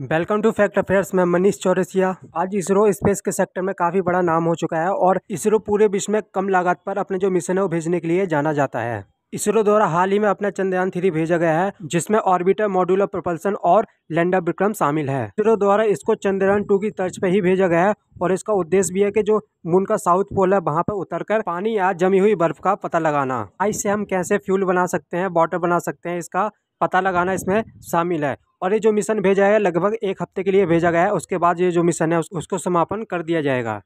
welcome to fact affairs मैं मनीष चौरसिया आज ISRO space के सेक्टर में काफ़ी बड़ा नाम हो चुका है और इसरो पूरे विश्व में कम लागत पर अपने जो मिशन है वो भेजने के लिए जाना जाता है इसरो द्वारा हाल ही में अपना चंद्रयान थ्री भेजा गया है जिसमें ऑर्बिटर मॉड्यूलर प्रोपल्सन और लैंडर विक्रम शामिल है इसरो द्वारा इसको चंद्रयान टू की तर्ज पर ही भेजा गया है और इसका उद्देश्य भी है कि जो मून का साउथ पोल है वहाँ पर उतरकर पानी या जमी हुई बर्फ का पता लगाना आइस से हम कैसे फ्यूल बना सकते हैं वाटर बना सकते हैं इसका पता लगाना इसमें शामिल है और ये जो मिशन भेजा है लगभग एक हफ्ते के लिए भेजा गया है उसके बाद ये जो मिशन है उसको समापन कर दिया जाएगा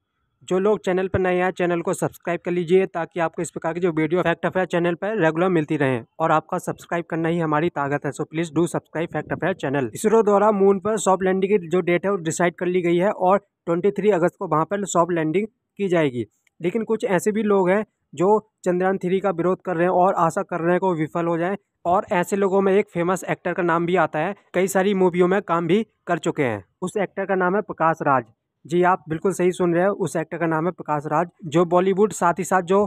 जो लोग चैनल पर नए हैं चैनल को सब्सक्राइब कर लीजिए ताकि आपको इस प्रकार की जो वीडियो फैक्ट अफेयर चैनल पर रेगुलर मिलती रहे और आपका सब्सक्राइब करना ही हमारी ताकत है so please do subscribe fact affair channel ISRO द्वारा मून पर सॉफ्ट लैंडिंग की जो डेट है वो डिसाइड कर ली गई है और ट्वेंटी थ्री अगस्त को वहाँ पर सॉफ्ट लैंडिंग की जाएगी लेकिन कुछ ऐसे भी लोग हैं जो चंद्रयान थ्री का विरोध कर रहे हैं और आशा कर रहे हैं कि वो विफल हो जाए और ऐसे लोगों में एक फेमस एक्टर का नाम भी आता है कई सारी मूवियों में काम भी कर चुके हैं उस एक्टर का नाम है प्रकाश राज जी आप बिल्कुल सही सुन रहे हो उस एक्टर का नाम है प्रकाश राज जो बॉलीवुड साथ ही साथ जो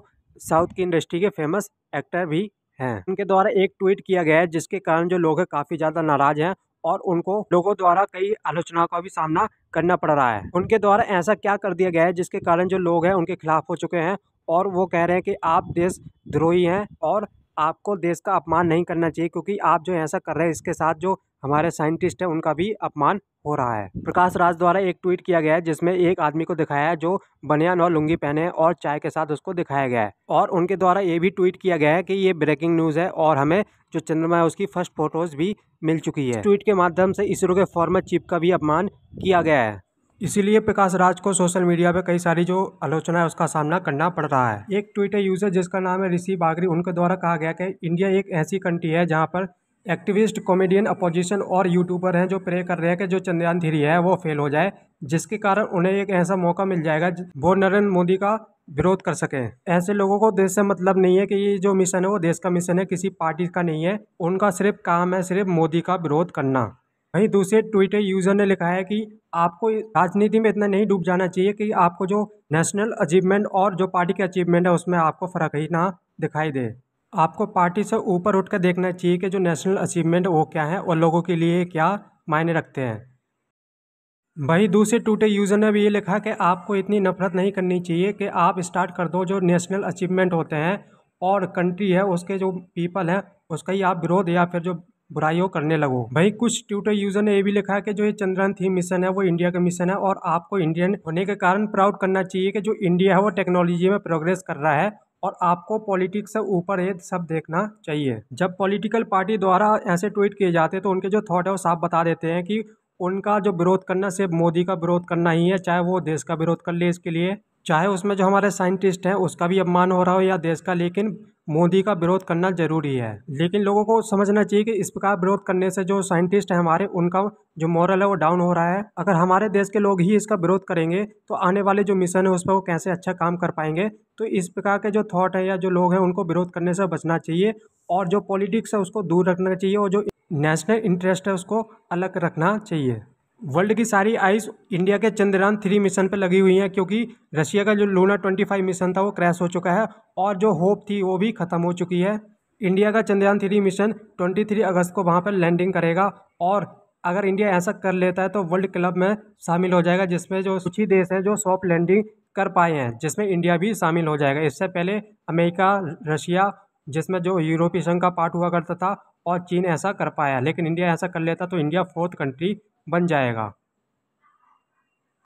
साउथ की इंडस्ट्री के फेमस एक्टर भी हैं उनके द्वारा एक ट्वीट किया गया है जिसके कारण जो लोग हैं काफ़ी ज़्यादा नाराज हैं और उनको लोगों द्वारा कई आलोचनाओं का भी सामना करना पड़ रहा है उनके द्वारा ऐसा क्या कर दिया गया है जिसके कारण जो लोग हैं उनके खिलाफ हो चुके हैं और वो कह रहे हैं कि आप देश द्रोही हैं और आपको देश का अपमान नहीं करना चाहिए क्योंकि आप जो ऐसा कर रहे हैं इसके साथ जो हमारे साइंटिस्ट हैं उनका भी अपमान हो रहा है प्रकाश राज द्वारा एक ट्वीट किया गया है जिसमें एक आदमी को दिखाया है जो बनियान और लुंगी पहने और चाय के साथ उसको दिखाया गया है और उनके द्वारा ये भी ट्वीट किया गया है कि ये ब्रेकिंग न्यूज़ है और हमें जो चंद्रमा है उसकी फर्स्ट फोटोज़ भी मिल चुकी है ट्वीट के माध्यम से इसरो के फॉर्मर चीफ का भी अपमान किया गया है इसीलिए प्रकाश राज को सोशल मीडिया पर कई सारी जो आलोचना है उसका सामना करना पड़ रहा है एक ट्विटर यूजर जिसका नाम है ऋषि बागरी उनके द्वारा कहा गया कि इंडिया एक ऐसी कंट्री है जहाँ पर एक्टिविस्ट कॉमेडियन अपोजिशन और यूट्यूबर हैं जो प्रे कर रहे हैं कि जो चंद्रयान थ्री है वो फेल हो जाए जिसके कारण उन्हें एक ऐसा मौका मिल जाएगा वो नरेंद्र मोदी का विरोध कर सकें ऐसे लोगों को देश से मतलब नहीं है कि ये जो मिशन है वो देश का मिशन है किसी पार्टी का नहीं है उनका सिर्फ काम है सिर्फ मोदी का विरोध करना वहीं दूसरे ट्विटर यूज़र ने लिखा है कि आपको राजनीति में इतना नहीं डूब जाना चाहिए कि आपको जो नेशनल अचीवमेंट और जो पार्टी के अचीवमेंट है उसमें आपको फ़र्क ही ना दिखाई दे आपको पार्टी से ऊपर उठकर देखना चाहिए कि जो नेशनल अचीवमेंट वो क्या है और लोगों के लिए क्या मायने रखते हैं वहीं दूसरे टूटे यूज़र ने भी ये लिखा कि आपको इतनी नफरत नहीं करनी चाहिए कि आप स्टार्ट कर दो जो नेशनल अचीवमेंट होते हैं और कंट्री है उसके जो पीपल हैं उसका ही आप विरोध या फिर जो बुराइयों करने लगो भाई कुछ ट्विटर यूजर ने ये भी लिखा है कि जो ये चंद्रयान थ्री मिशन है वो इंडिया का मिशन है और आपको इंडियन होने के कारण प्राउड करना चाहिए कि जो इंडिया है वो टेक्नोलॉजी में प्रोग्रेस कर रहा है और आपको पॉलिटिक्स से ऊपर ये सब देखना चाहिए जब पॉलिटिकल पार्टी द्वारा ऐसे ट्वीट किए जाते हैं तो उनके जो थॉट है वो साफ बता देते हैं कि उनका जो विरोध करना सिर्फ मोदी का विरोध करना ही है चाहे वो देश का विरोध कर ले इसके लिए चाहे उसमें जो हमारे साइंटिस्ट हैं उसका भी अपमान हो रहा हो या देश का लेकिन मोदी का विरोध करना जरूरी है लेकिन लोगों को समझना चाहिए कि इस प्रकार विरोध करने से जो साइंटिस्ट हैं हमारे उनका जो मॉरल है वो डाउन हो रहा है अगर हमारे देश के लोग ही इसका विरोध करेंगे तो आने वाले जो मिशन है उस पर वो कैसे अच्छा काम कर पाएंगे तो इस प्रकार के जो थॉट है या जो लोग हैं उनको विरोध करने से बचना चाहिए और जो पॉलिटिक्स है उसको दूर रखना चाहिए और जो नेशनल इंटरेस्ट है उसको अलग रखना चाहिए वर्ल्ड की सारी आइस इंडिया के चंद्रयान थ्री मिशन पर लगी हुई हैं क्योंकि रशिया का जो लूना ट्वेंटी फाइव मिशन था वो क्रैश हो चुका है और जो होप थी वो भी ख़त्म हो चुकी है इंडिया का Chandrayaan three mission twenty three अगस्त को वहाँ पर लैंडिंग करेगा और अगर इंडिया ऐसा कर लेता है तो वर्ल्ड क्लब में शामिल हो जाएगा जिसमें जो कुछ ही देश हैं जो सॉफ्ट लैंडिंग कर पाए हैं जिसमें इंडिया भी शामिल हो जाएगा इससे पहले अमेरिका रशिया जिसमें जो यूरोपीय संघ का पार्ट हुआ करता था और चीन ऐसा कर पाया लेकिन इंडिया ऐसा कर लेता तो इंडिया फोर्थ कंट्री बन जाएगा